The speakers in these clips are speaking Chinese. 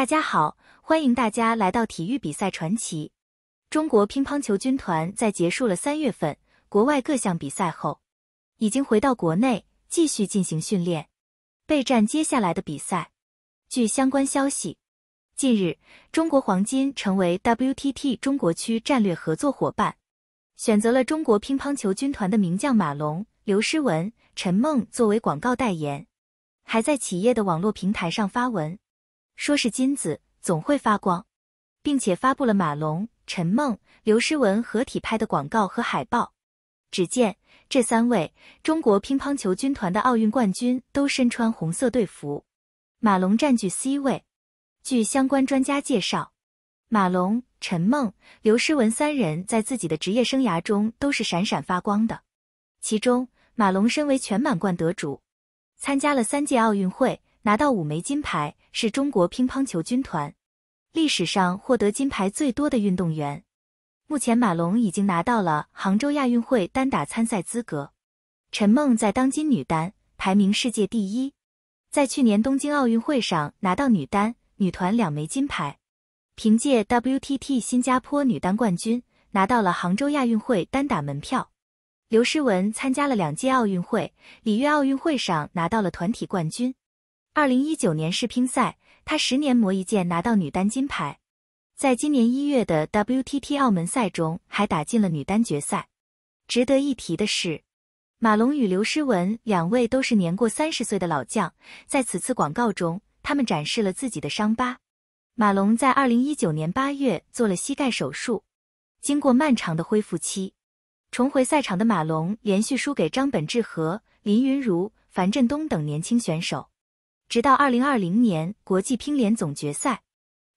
大家好，欢迎大家来到体育比赛传奇。中国乒乓球军团在结束了三月份国外各项比赛后，已经回到国内继续进行训练，备战接下来的比赛。据相关消息，近日，中国黄金成为 WTT 中国区战略合作伙伴，选择了中国乒乓球军团的名将马龙、刘诗雯、陈梦作为广告代言，还在企业的网络平台上发文。说是金子总会发光，并且发布了马龙、陈梦、刘诗雯合体拍的广告和海报。只见这三位中国乒乓球军团的奥运冠军都身穿红色队服，马龙占据 C 位。据相关专家介绍，马龙、陈梦、刘诗雯三人在自己的职业生涯中都是闪闪发光的。其中，马龙身为全满贯得主，参加了三届奥运会。拿到五枚金牌，是中国乒乓球军团历史上获得金牌最多的运动员。目前，马龙已经拿到了杭州亚运会单打参赛资格。陈梦在当今女单排名世界第一，在去年东京奥运会上拿到女单、女团两枚金牌。凭借 WTT 新加坡女单冠军，拿到了杭州亚运会单打门票。刘诗雯参加了两届奥运会，里约奥运会上拿到了团体冠军。二零一九年世乒赛，他十年磨一剑拿到女单金牌，在今年一月的 WTT 澳门赛中还打进了女单决赛。值得一提的是，马龙与刘诗雯两位都是年过三十岁的老将，在此次广告中，他们展示了自己的伤疤。马龙在二零一九年八月做了膝盖手术，经过漫长的恢复期，重回赛场的马龙连续输给张本智和、林昀儒、樊振东等年轻选手。直到二零二零年国际乒联总决赛，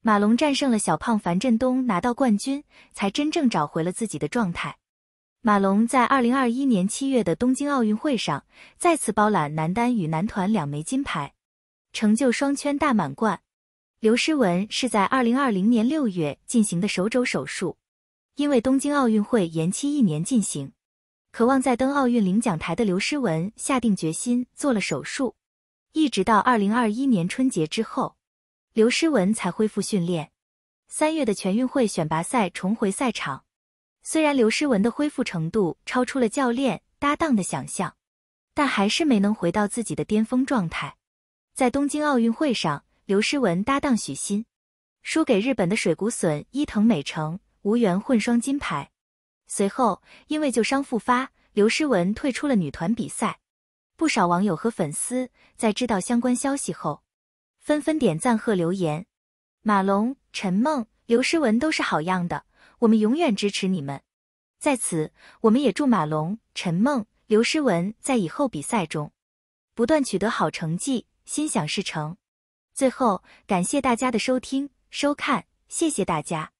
马龙战胜了小胖樊振东拿到冠军，才真正找回了自己的状态。马龙在二零二一年七月的东京奥运会上再次包揽男单与男团两枚金牌，成就双圈大满贯。刘诗雯是在二零二零年六月进行的手肘手术，因为东京奥运会延期一年进行，渴望再登奥运领奖台的刘诗雯下定决心做了手术。一直到二零二一年春节之后，刘诗雯才恢复训练。三月的全运会选拔赛重回赛场，虽然刘诗雯的恢复程度超出了教练搭档的想象，但还是没能回到自己的巅峰状态。在东京奥运会上，刘诗雯搭档许昕，输给日本的水谷隼、伊藤美诚，无缘混双金牌。随后，因为旧伤复发，刘诗雯退出了女团比赛。不少网友和粉丝在知道相关消息后，纷纷点赞和留言。马龙、陈梦、刘诗雯都是好样的，我们永远支持你们。在此，我们也祝马龙、陈梦、刘诗雯在以后比赛中不断取得好成绩，心想事成。最后，感谢大家的收听、收看，谢谢大家。